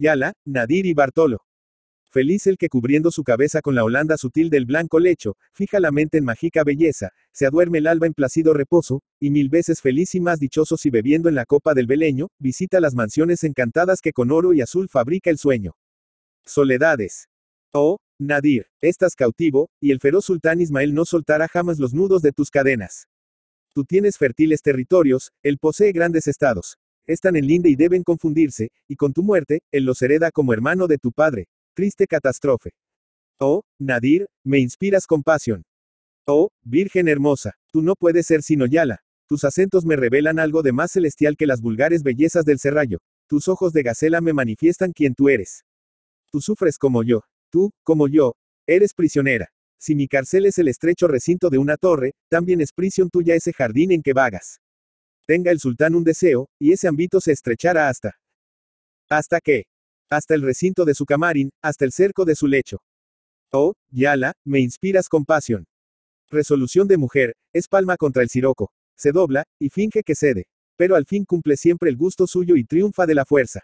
Yala, Nadir y Bartolo. Feliz el que cubriendo su cabeza con la holanda sutil del blanco lecho, fija la mente en mágica belleza, se aduerme el alba en placido reposo, y mil veces feliz y más dichoso si bebiendo en la copa del beleño, visita las mansiones encantadas que con oro y azul fabrica el sueño. Soledades. Oh, Nadir, estás cautivo, y el feroz sultán Ismael no soltará jamás los nudos de tus cadenas. Tú tienes fértiles territorios, él posee grandes estados, están en Linda y deben confundirse, y con tu muerte, él los hereda como hermano de tu padre. Triste catástrofe. Oh, Nadir, me inspiras compasión. Oh, Virgen hermosa, tú no puedes ser sino Yala. Tus acentos me revelan algo de más celestial que las vulgares bellezas del serrallo. Tus ojos de gacela me manifiestan quién tú eres. Tú sufres como yo. Tú, como yo, eres prisionera. Si mi cárcel es el estrecho recinto de una torre, también es prisión tuya ese jardín en que vagas tenga el sultán un deseo, y ese ámbito se estrechará hasta. ¿Hasta qué? Hasta el recinto de su camarín, hasta el cerco de su lecho. Oh, Yala, me inspiras compasión. Resolución de mujer, es palma contra el siroco. Se dobla, y finge que cede. Pero al fin cumple siempre el gusto suyo y triunfa de la fuerza.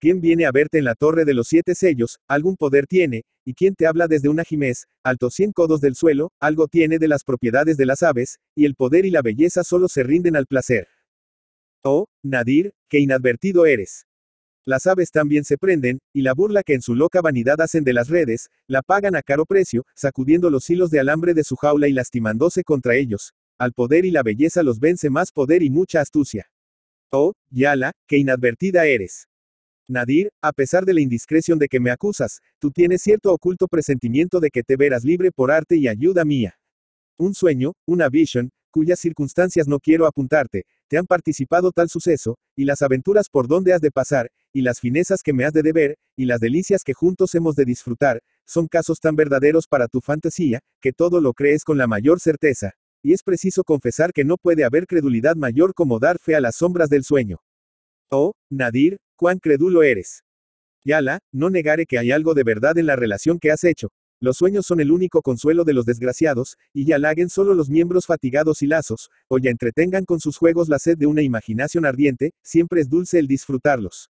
¿Quién viene a verte en la torre de los siete sellos? Algún poder tiene, y quien te habla desde una ajimez, alto cien codos del suelo, algo tiene de las propiedades de las aves, y el poder y la belleza solo se rinden al placer. Oh, Nadir, qué inadvertido eres. Las aves también se prenden, y la burla que en su loca vanidad hacen de las redes, la pagan a caro precio, sacudiendo los hilos de alambre de su jaula y lastimándose contra ellos. Al poder y la belleza los vence más poder y mucha astucia. Oh, Yala, qué inadvertida eres. Nadir, a pesar de la indiscreción de que me acusas, tú tienes cierto oculto presentimiento de que te verás libre por arte y ayuda mía. Un sueño, una vision, cuyas circunstancias no quiero apuntarte, te han participado tal suceso, y las aventuras por donde has de pasar, y las finezas que me has de deber, y las delicias que juntos hemos de disfrutar, son casos tan verdaderos para tu fantasía, que todo lo crees con la mayor certeza. Y es preciso confesar que no puede haber credulidad mayor como dar fe a las sombras del sueño. Oh, Nadir, Cuán credulo eres. Yala, no negare que hay algo de verdad en la relación que has hecho. Los sueños son el único consuelo de los desgraciados, y ya laguen solo los miembros fatigados y lazos, o ya entretengan con sus juegos la sed de una imaginación ardiente, siempre es dulce el disfrutarlos.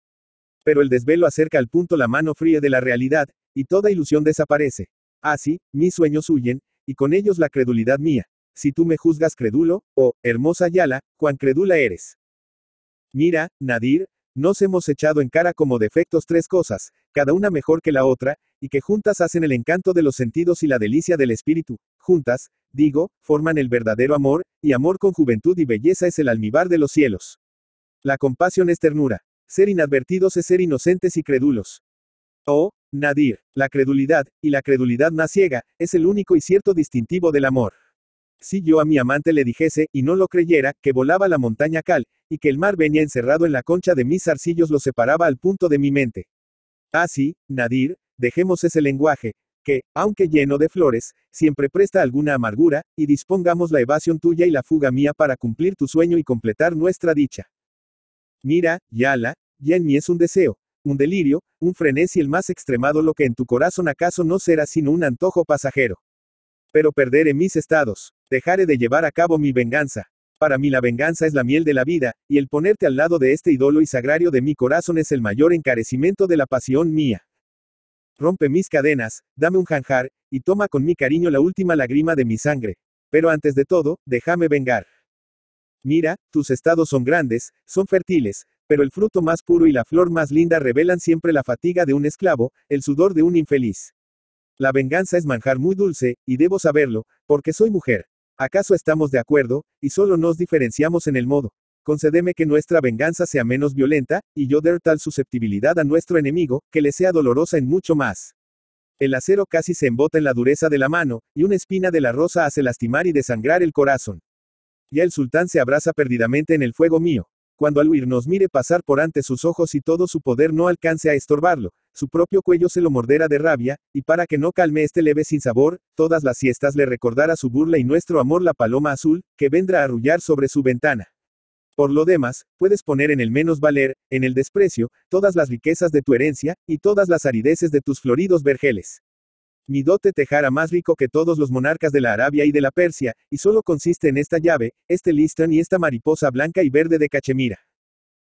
Pero el desvelo acerca al punto la mano fría de la realidad, y toda ilusión desaparece. Así, ah, mis sueños huyen, y con ellos la credulidad mía. Si tú me juzgas credulo, oh, hermosa Yala, cuán credula eres. Mira, Nadir, nos hemos echado en cara como defectos tres cosas, cada una mejor que la otra, y que juntas hacen el encanto de los sentidos y la delicia del espíritu. Juntas, digo, forman el verdadero amor, y amor con juventud y belleza es el almíbar de los cielos. La compasión es ternura. Ser inadvertidos es ser inocentes y crédulos. Oh, Nadir, la credulidad, y la credulidad más ciega, es el único y cierto distintivo del amor. Si yo a mi amante le dijese, y no lo creyera, que volaba la montaña cal, y que el mar venía encerrado en la concha de mis arcillos lo separaba al punto de mi mente. Así, ah, Nadir, dejemos ese lenguaje, que, aunque lleno de flores, siempre presta alguna amargura, y dispongamos la evasión tuya y la fuga mía para cumplir tu sueño y completar nuestra dicha. Mira, Yala, ya en mí es un deseo, un delirio, un frenesí el más extremado lo que en tu corazón acaso no será sino un antojo pasajero. Pero perderé mis estados, Dejaré de llevar a cabo mi venganza. Para mí la venganza es la miel de la vida, y el ponerte al lado de este ídolo y sagrario de mi corazón es el mayor encarecimiento de la pasión mía. Rompe mis cadenas, dame un janjar, y toma con mi cariño la última lágrima de mi sangre. Pero antes de todo, déjame vengar. Mira, tus estados son grandes, son fértiles, pero el fruto más puro y la flor más linda revelan siempre la fatiga de un esclavo, el sudor de un infeliz. La venganza es manjar muy dulce, y debo saberlo, porque soy mujer, ¿Acaso estamos de acuerdo, y solo nos diferenciamos en el modo? Concédeme que nuestra venganza sea menos violenta, y yo der tal susceptibilidad a nuestro enemigo, que le sea dolorosa en mucho más. El acero casi se embota en la dureza de la mano, y una espina de la rosa hace lastimar y desangrar el corazón. Ya el sultán se abraza perdidamente en el fuego mío. Cuando al huir nos mire pasar por ante sus ojos y todo su poder no alcance a estorbarlo, su propio cuello se lo mordera de rabia, y para que no calme este leve sinsabor, todas las siestas le recordará su burla y nuestro amor la paloma azul, que vendrá a arrullar sobre su ventana. Por lo demás, puedes poner en el menos valer, en el desprecio, todas las riquezas de tu herencia, y todas las arideces de tus floridos vergeles. Mi dote tejara más rico que todos los monarcas de la Arabia y de la Persia, y solo consiste en esta llave, este listón y esta mariposa blanca y verde de cachemira.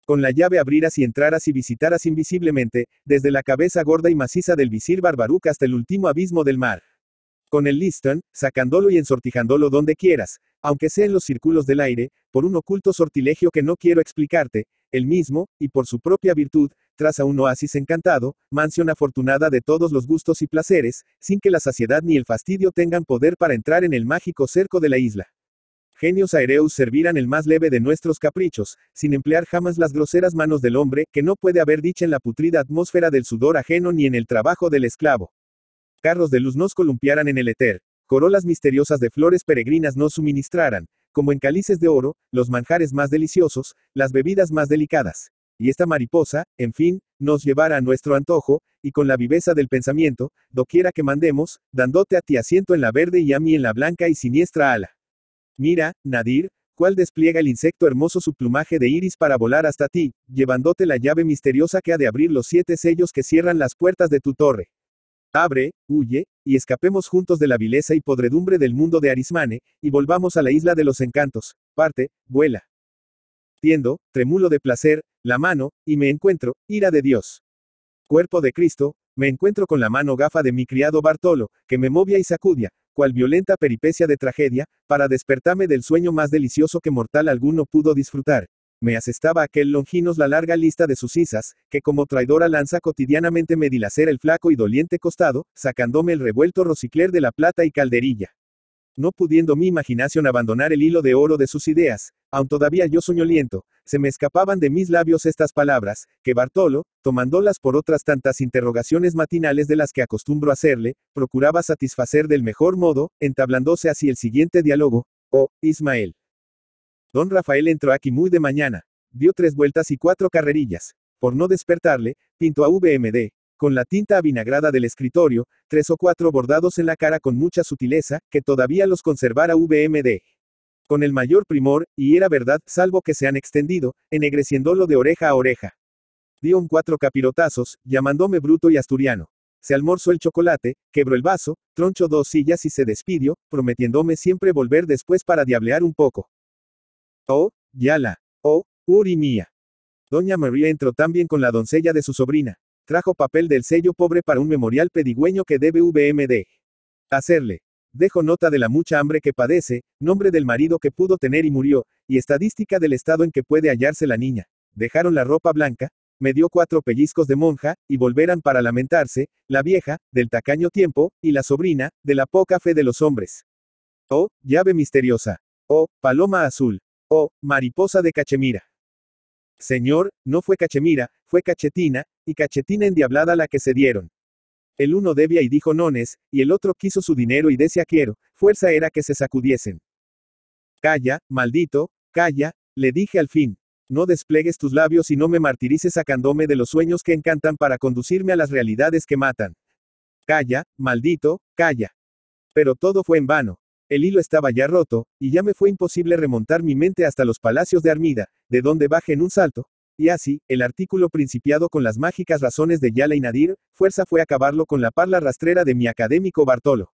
Con la llave abrirás y entrarás y visitarás invisiblemente, desde la cabeza gorda y maciza del visir barbaruca hasta el último abismo del mar. Con el listón, sacándolo y ensortijándolo donde quieras, aunque sea en los círculos del aire, por un oculto sortilegio que no quiero explicarte, el mismo, y por su propia virtud, traza un oasis encantado, mansión afortunada de todos los gustos y placeres, sin que la saciedad ni el fastidio tengan poder para entrar en el mágico cerco de la isla. Genios aereos servirán el más leve de nuestros caprichos, sin emplear jamás las groseras manos del hombre, que no puede haber dicha en la putrida atmósfera del sudor ajeno ni en el trabajo del esclavo. Carros de luz nos columpiarán en el éter, corolas misteriosas de flores peregrinas nos suministrarán, como en cálices de oro, los manjares más deliciosos, las bebidas más delicadas. Y esta mariposa, en fin, nos llevara a nuestro antojo, y con la viveza del pensamiento, doquiera que mandemos, dándote a ti asiento en la verde y a mí en la blanca y siniestra ala. Mira, Nadir, cuál despliega el insecto hermoso su plumaje de iris para volar hasta ti, llevándote la llave misteriosa que ha de abrir los siete sellos que cierran las puertas de tu torre. Abre, huye, y escapemos juntos de la vileza y podredumbre del mundo de Arismane, y volvamos a la isla de los encantos. Parte, vuela. Tiendo, tremulo de placer, la mano, y me encuentro, ira de Dios. Cuerpo de Cristo, me encuentro con la mano gafa de mi criado Bartolo, que me movia y sacudia, cual violenta peripecia de tragedia, para despertarme del sueño más delicioso que mortal alguno pudo disfrutar me asestaba aquel longinos la larga lista de sus isas, que como traidora lanza cotidianamente me dilacera el flaco y doliente costado, sacándome el revuelto rocicler de la plata y calderilla. No pudiendo mi imaginación abandonar el hilo de oro de sus ideas, aun todavía yo soñoliento, se me escapaban de mis labios estas palabras, que Bartolo, tomándolas por otras tantas interrogaciones matinales de las que acostumbro hacerle, procuraba satisfacer del mejor modo, entablándose así el siguiente diálogo, oh, Ismael. Don Rafael entró aquí muy de mañana. Dio tres vueltas y cuatro carrerillas. Por no despertarle, pintó a VMD, con la tinta avinagrada del escritorio, tres o cuatro bordados en la cara con mucha sutileza, que todavía los conservara VMD. Con el mayor primor, y era verdad, salvo que se han extendido, enegreciéndolo de oreja a oreja. Dio un cuatro capirotazos, llamándome bruto y asturiano. Se almorzó el chocolate, quebró el vaso, tronchó dos sillas y se despidió, prometiéndome siempre volver después para diablear un poco. Oh, Yala. Oh, Uri mía. Doña María entró también con la doncella de su sobrina. Trajo papel del sello pobre para un memorial pedigüeño que debe VMD. Hacerle. Dejo nota de la mucha hambre que padece, nombre del marido que pudo tener y murió, y estadística del estado en que puede hallarse la niña. Dejaron la ropa blanca, me dio cuatro pellizcos de monja, y volverán para lamentarse, la vieja, del tacaño tiempo, y la sobrina, de la poca fe de los hombres. Oh, llave misteriosa. Oh, paloma azul. Oh, mariposa de Cachemira. Señor, no fue Cachemira, fue Cachetina, y Cachetina endiablada la que se dieron. El uno debía y dijo nones, y el otro quiso su dinero y decía quiero, fuerza era que se sacudiesen. Calla, maldito, calla, le dije al fin. No desplegues tus labios y no me martirices sacándome de los sueños que encantan para conducirme a las realidades que matan. Calla, maldito, calla. Pero todo fue en vano. El hilo estaba ya roto, y ya me fue imposible remontar mi mente hasta los palacios de Armida, de donde bajé en un salto, y así, el artículo principiado con las mágicas razones de Yala y Nadir, fuerza fue acabarlo con la parla rastrera de mi académico Bartolo.